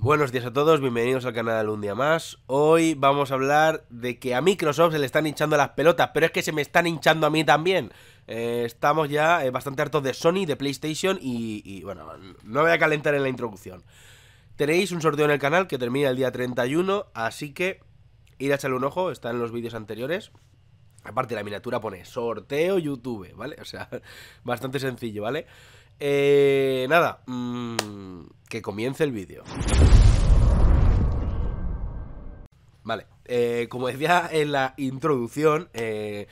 Buenos días a todos, bienvenidos al canal un día más. Hoy vamos a hablar de que a Microsoft se le están hinchando las pelotas, pero es que se me están hinchando a mí también. Eh, estamos ya eh, bastante hartos de Sony, de PlayStation y, bueno, no voy a calentar en la introducción. Tenéis un sorteo en el canal que termina el día 31, así que ir a echarle un ojo, está en los vídeos anteriores. Aparte, la miniatura pone sorteo YouTube, ¿vale? O sea, bastante sencillo, ¿vale? Eh, nada, mm, que comience el vídeo. Vale, eh, como decía en la introducción, eh,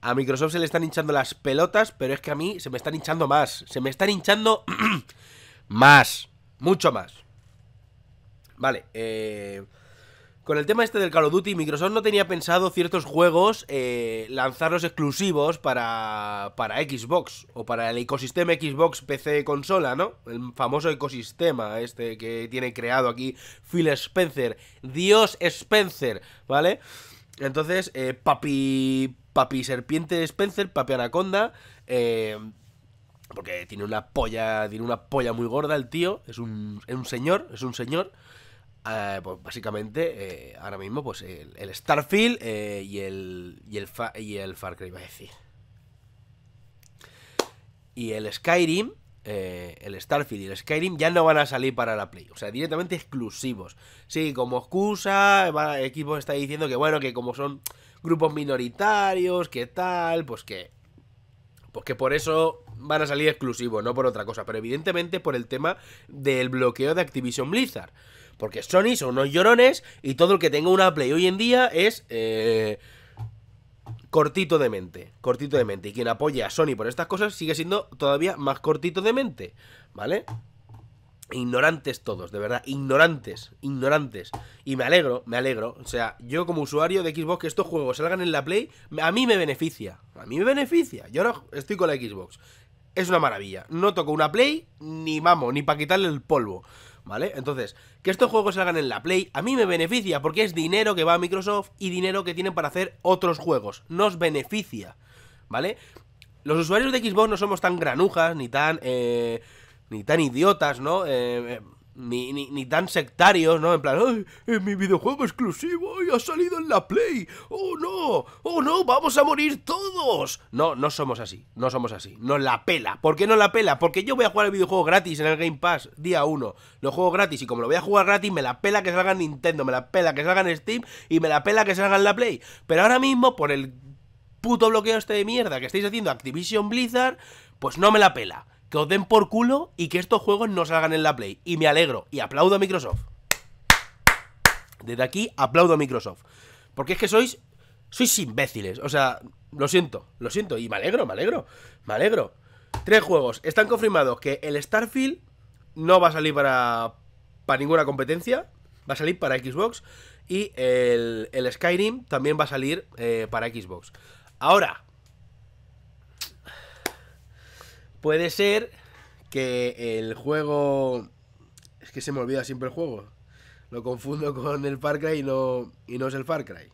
a Microsoft se le están hinchando las pelotas, pero es que a mí se me están hinchando más. Se me están hinchando más, mucho más. Vale, eh... Con el tema este del Call of Duty, Microsoft no tenía pensado ciertos juegos eh, lanzarlos exclusivos para, para Xbox o para el ecosistema Xbox PC consola, ¿no? El famoso ecosistema este que tiene creado aquí Phil Spencer, Dios Spencer, ¿vale? Entonces, eh, papi, papi serpiente Spencer, papi anaconda, eh, porque tiene una polla, tiene una polla muy gorda el tío, es un, es un señor, es un señor. Eh, pues básicamente, eh, ahora mismo, pues el, Starfield eh, y, el, y, el Far Cry, iba a decir. Y el Skyrim, el Starfield y el Skyrim ya no van a salir para la Play. O sea, directamente exclusivos. Sí, como excusa, el equipo está diciendo que bueno, que como son grupos minoritarios, que tal, pues que... Pues que por eso van a salir exclusivos, no por otra cosa. Pero evidentemente por el tema del bloqueo de Activision Blizzard. Porque Sony son unos llorones y todo el que tenga una Play hoy en día es... Eh, cortito de mente, cortito de mente. Y quien apoya a Sony por estas cosas sigue siendo todavía más cortito de mente, ¿vale? Ignorantes todos, de verdad, ignorantes, ignorantes. Y me alegro, me alegro. O sea, yo como usuario de Xbox, que estos juegos salgan en la Play, a mí me beneficia. A mí me beneficia. Yo ahora estoy con la Xbox. Es una maravilla. No toco una Play, ni vamos, ni para quitarle el polvo. ¿vale? Entonces, que estos juegos salgan en la Play a mí me beneficia porque es dinero que va a Microsoft y dinero que tienen para hacer otros juegos. Nos beneficia, ¿vale? Los usuarios de Xbox no somos tan granujas ni tan... Eh, ni tan idiotas, ¿no? Eh, eh ni, ni, tan sectarios, ¿no? En plan, ¡ay! mi videojuego exclusivo! y ¡Ha salido en la Play! ¡Oh no! ¡Oh no! ¡Vamos a morir todos! No, no somos así. No somos así. Nos la pela. ¿Por qué no la pela? Porque yo voy a jugar el videojuego gratis en el Game Pass día 1. Lo juego gratis y como lo voy a jugar gratis, me la pela que salga en Nintendo, me la pela que salga en Steam y me la pela que salga en la Play. Pero ahora mismo, por el puto bloqueo este de mierda que estáis haciendo Activision Blizzard, pues no me la pela que os den por culo y que estos juegos no salgan en la Play. Y me alegro y aplaudo a Microsoft. Desde aquí aplaudo a Microsoft. Porque es que sois. Sois imbéciles. O sea, lo siento, lo siento. Y me alegro, me alegro, me alegro. Tres juegos. Están confirmados que el Starfield no va a salir para. para ninguna competencia. Va a salir para Xbox. Y el, el Skyrim también va a salir eh, para Xbox. Ahora, Puede ser que el juego... Es que se me olvida siempre el juego. Lo confundo con el Far Cry y no, y no es el Far Cry.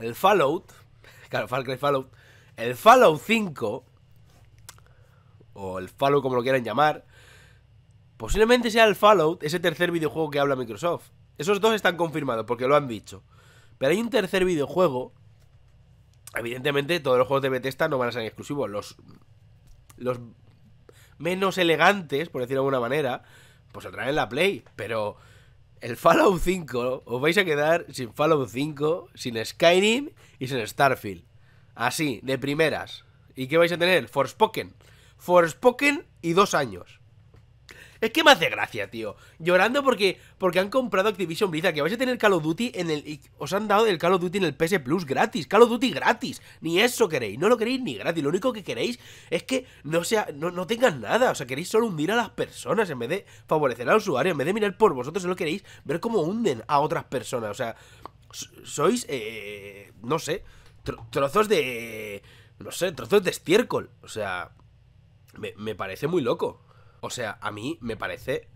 El Fallout. Claro, Far Cry Fallout. El Fallout 5. O el Fallout como lo quieran llamar. Posiblemente sea el Fallout, ese tercer videojuego que habla Microsoft. Esos dos están confirmados porque lo han dicho. Pero hay un tercer videojuego Evidentemente, todos los juegos de Bethesda no van a ser exclusivos. Los, los menos elegantes, por decirlo de alguna manera, pues se traen la Play. Pero el Fallout 5, os vais a quedar sin Fallout 5, sin Skyrim y sin Starfield. Así, de primeras. ¿Y qué vais a tener? Forspoken. Forspoken y dos años. Es que me hace gracia, tío. Llorando porque, porque han comprado Activision Blizzard, que vais a tener Call of Duty en el... Os han dado el Call of Duty en el PS Plus gratis. Call of Duty gratis. Ni eso queréis. No lo queréis ni gratis. Lo único que queréis es que no, sea, no, tengan nada. O sea, queréis solo hundir a las personas en vez de favorecer al usuario. En vez de mirar por vosotros, solo queréis ver cómo hunden a otras personas. O sea, sois... Eh, no sé. trozos de... No sé, trozos de estiércol. O sea... me parece muy loco o sea, a mí me parece,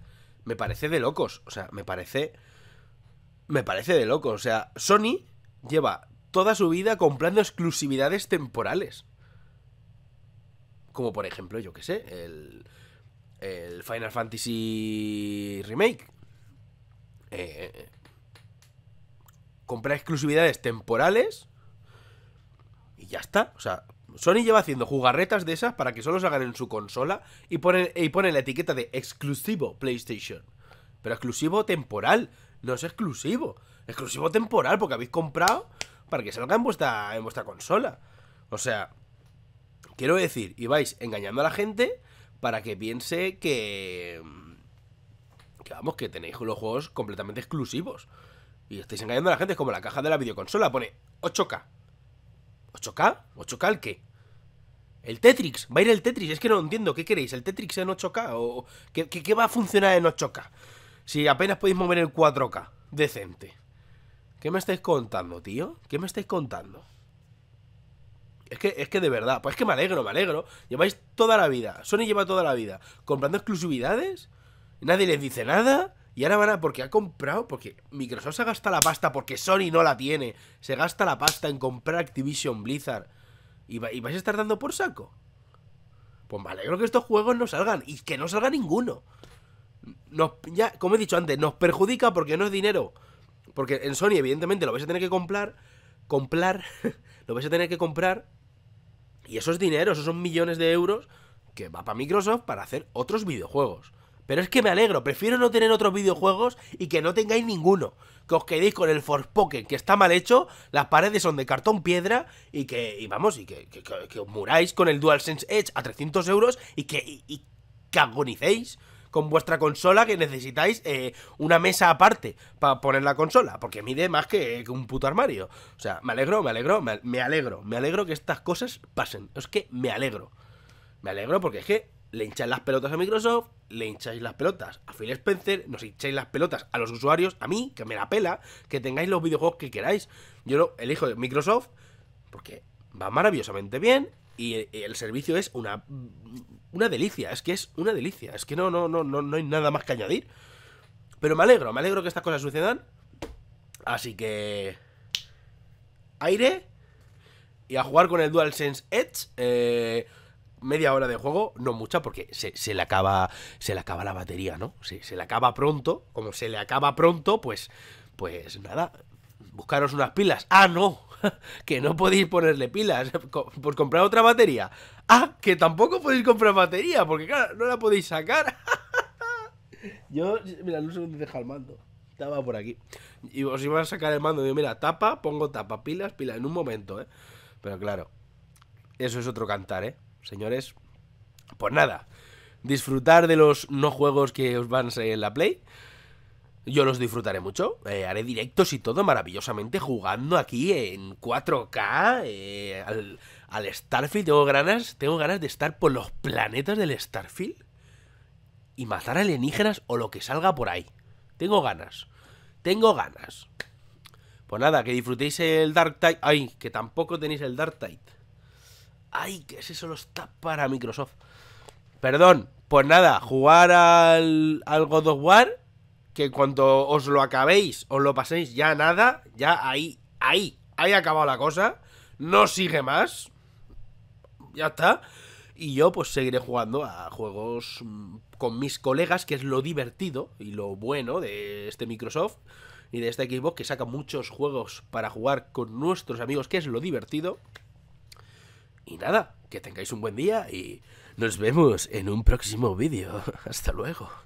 me parece de locos, o sea, me parece, me parece de locos, o sea, Sony lleva toda su vida comprando exclusividades temporales. Como por ejemplo, yo qué sé, el, el Final Fantasy Remake. Eh, eh comprar exclusividades temporales y ya está. O sea, Sony lleva haciendo jugarretas de esas para que solo salgan en su consola y ponen, y la etiqueta de exclusivo PlayStation. Pero exclusivo temporal, no es exclusivo. Exclusivo temporal porque habéis comprado para que salga en vuestra, en vuestra consola. O sea, quiero decir, y vais engañando a la gente para que piense que... Que vamos, que tenéis los juegos completamente exclusivos. Y estáis engañando a la gente, es como la caja de la videoconsola, pone 8K. ¿8K? ¿8K el qué? ¿El Tetris? ¿Va a ir el Tetris? Es que no entiendo. ¿Qué queréis? ¿El Tetris en 8K? ¿O qué, va a funcionar en 8K? Si apenas podéis mover el 4K. Decente. ¿Qué me estáis contando, tío? ¿Qué me estáis contando? Es que, es que de verdad, pues es que me alegro, me alegro. Lleváis toda la vida, Sony lleva toda la vida comprando exclusividades, nadie les dice nada, y ahora van a, porque ha comprado, porque Microsoft se gasta la pasta, porque Sony no la tiene, se gasta la pasta en comprar Activision Blizzard. ¿Y, vais a estar dando por saco? Pues me creo que estos juegos no salgan, y que no salga ninguno. Nos, ya, como he dicho antes, nos perjudica porque no es dinero. Porque en Sony, evidentemente, lo vais a tener que comprar. Comprar. lo vais a tener que comprar. Y eso es dinero, esos son millones de euros que va para Microsoft para hacer otros videojuegos. Pero es que me alegro, prefiero no tener otros videojuegos y que no tengáis ninguno. Que os quedéis con el Forspoken, que está mal hecho, las paredes son de cartón piedra y que, vamos, y que, os muráis con el DualSense Edge a 300 euros y que, y, agonicéis con vuestra consola que necesitáis eh, una mesa aparte para poner la consola, porque mide más que, que, un puto armario. O sea, me alegro, me alegro, me alegro, me alegro que estas cosas pasen. Es que me alegro. Me alegro porque es que le hincháis las pelotas a Microsoft, le hincháis las pelotas a Phil Spencer, nos hincháis las pelotas a los usuarios, a mí, que me la pela, que tengáis los videojuegos que queráis. Yo lo elijo de Microsoft porque va maravillosamente bien y el servicio es una una delicia, es que es una delicia, es que no no no no no hay nada más que añadir. Pero me alegro, me alegro que estas cosas sucedan. Así que aire y a jugar con el DualSense Edge eh media hora de juego, no mucha, porque se, le, acaba, se le acaba la batería, ¿no? Se, se le acaba pronto. Como se le acaba pronto, pues, pues nada, buscaros unas pilas. Ah, no, que no podéis ponerle pilas. Pues comprar otra batería. Ah, que tampoco podéis comprar batería, porque claro, no la podéis sacar. Yo, mira, no sé dónde deja el mando. Estaba por aquí. Y os iba a sacar el mando. Digo, mira, tapa, pongo tapa, pilas, pilas, en un momento, ¿eh? Pero claro, eso es otro cantar, ¿eh? señores, pues nada, disfrutar de los no juegos que os van en la Play. Yo los disfrutaré mucho, eh, haré directos y todo maravillosamente jugando aquí en 4K eh, al, Starfield. Tengo ganas, tengo ganas de estar por los planetas del Starfield y matar alienígenas o lo que salga por ahí. Tengo ganas, tengo ganas. Pues nada, que disfrutéis el Dark Tide. Ay, que tampoco tenéis el Dark Tide. Ay, que ese solo está para Microsoft. Perdón, pues nada, jugar al, al God of War, que cuando os lo acabéis, os lo paséis, ya nada, ya ahí, ahí, ahí ha acabado la cosa, no sigue más, ya está. Y yo pues seguiré jugando a juegos mm, con mis colegas, que es lo divertido y lo bueno de este Microsoft y de este Xbox, que saca muchos juegos para jugar con nuestros amigos, que es lo divertido. Y nada, que tengáis un buen día y nos vemos en un próximo vídeo. Hasta luego.